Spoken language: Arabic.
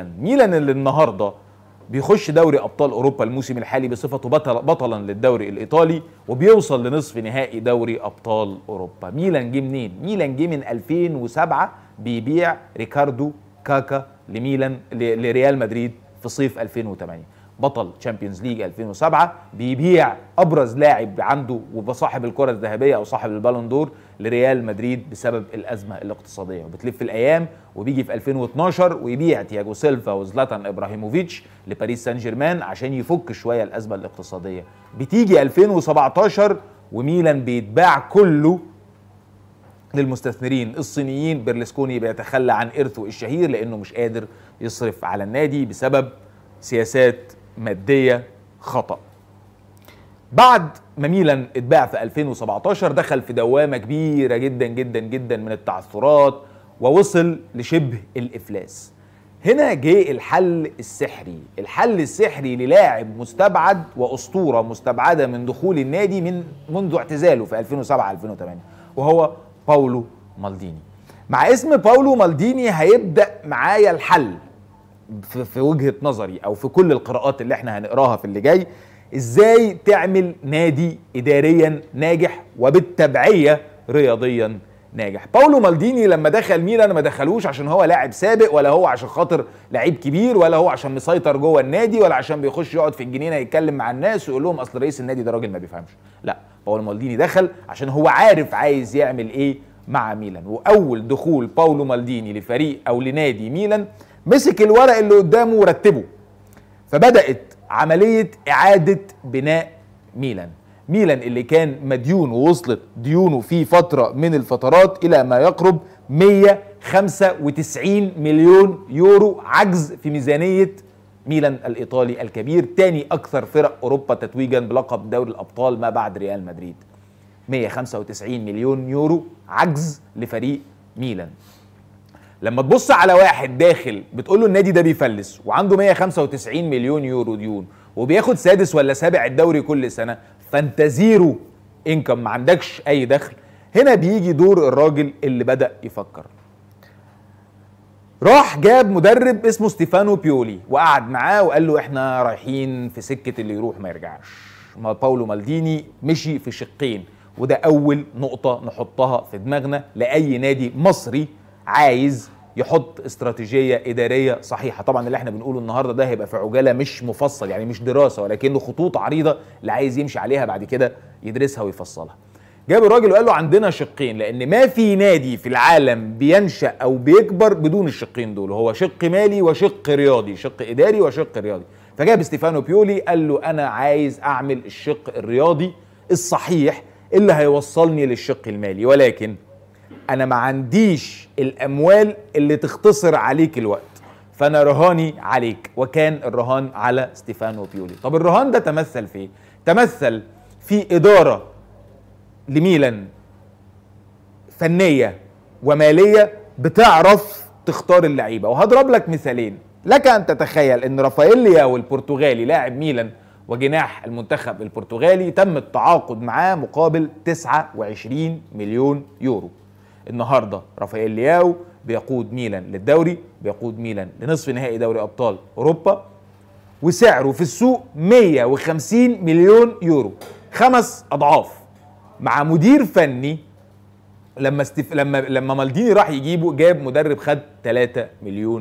ميلان اللي النهارده بيخش دوري ابطال اوروبا الموسم الحالي بصفته بطل بطلا للدوري الايطالي وبيوصل لنصف نهائي دوري ابطال اوروبا ميلان جه منين ميلان جه من 2007 بيبيع ريكاردو كاكا لميلان لريال مدريد في صيف 2008 بطل تشامبيونز ليج 2007 بيبيع ابرز لاعب عنده وبصاحب الكره الذهبيه او صاحب البالون دور لريال مدريد بسبب الازمه الاقتصاديه وبتلف الايام وبيجي في 2012 ويبيع تياجو سيلفا وزلاتان ابراهيموفيتش لباريس سان جيرمان عشان يفك شويه الازمه الاقتصاديه بتيجي 2017 وميلان بيتباع كله للمستثمرين الصينيين بيرلسكوني بيتخلى عن ارثه الشهير لانه مش قادر يصرف على النادي بسبب سياسات ماديه خطا بعد ما ميلان اتباع في 2017 دخل في دوامه كبيره جدا جدا جدا من التعثرات ووصل لشبه الافلاس هنا جه الحل السحري الحل السحري للاعب مستبعد واسطوره مستبعده من دخول النادي من منذ اعتزاله في 2007 2008 وهو باولو مالديني مع اسم باولو مالديني هيبدا معايا الحل في وجهه نظري او في كل القراءات اللي احنا هنقراها في اللي جاي ازاي تعمل نادي اداريا ناجح وبالتبعيه رياضيا ناجح باولو مالديني لما دخل ميلان ما دخلوش عشان هو لاعب سابق ولا هو عشان خاطر لعيب كبير ولا هو عشان مسيطر جوه النادي ولا عشان بيخش يقعد في الجنينه يتكلم مع الناس ويقول لهم اصل رئيس النادي ده راجل ما بيفهمش لا باولو مالديني دخل عشان هو عارف عايز يعمل ايه مع ميلان واول دخول باولو مالديني لفريق او لنادي ميلان مسك الورق اللي قدامه ورتبه فبدات عمليه اعاده بناء ميلان ميلان اللي كان مديون ووصلت ديونه في فتره من الفترات الى ما يقرب 195 مليون يورو عجز في ميزانيه ميلان الايطالي الكبير تاني اكثر فرق اوروبا تتويجا بلقب دوري الابطال ما بعد ريال مدريد 195 مليون يورو عجز لفريق ميلان لما تبص على واحد داخل بتقول له النادي ده بيفلس وعنده 195 مليون يورو ديون وبياخد سادس ولا سابع الدوري كل سنه فانت زيرو انكم ما عندكش اي دخل هنا بيجي دور الراجل اللي بدا يفكر راح جاب مدرب اسمه ستيفانو بيولي وقعد معاه وقال له احنا رايحين في سكه اللي يروح ما يرجعش ما باولو مالديني مشي في شقين وده اول نقطه نحطها في دماغنا لاي نادي مصري عايز يحط استراتيجيه اداريه صحيحه طبعا اللي احنا بنقوله النهارده ده هيبقى في عجاله مش مفصل يعني مش دراسه ولكنه خطوط عريضه اللي عايز يمشي عليها بعد كده يدرسها ويفصلها جاب الراجل وقال له عندنا شقين لان ما في نادي في العالم بينشا او بيكبر بدون الشقين دول هو شق مالي وشق رياضي شق اداري وشق رياضي فجاب ستيفانو بيولي قال له انا عايز اعمل الشق الرياضي الصحيح اللي هيوصلني للشق المالي ولكن انا ما عنديش الاموال اللي تختصر عليك الوقت فانا رهاني عليك وكان الرهان على ستيفانو بيولي طب الرهان ده تمثل في ايه تمثل في اداره لميلان فنيه وماليه بتعرف تختار اللعيبه وهضرب لك مثالين لك ان تتخيل ان رافائيليا والبرتغالي لاعب ميلان وجناح المنتخب البرتغالي تم التعاقد معاه مقابل 29 مليون يورو النهارده رافائيل لياو بيقود ميلان للدوري بيقود ميلان لنصف نهائي دوري ابطال اوروبا وسعره في السوق 150 مليون يورو خمس اضعاف مع مدير فني لما استف... لما لما مالديني راح يجيبه جاب مدرب خد 3 مليون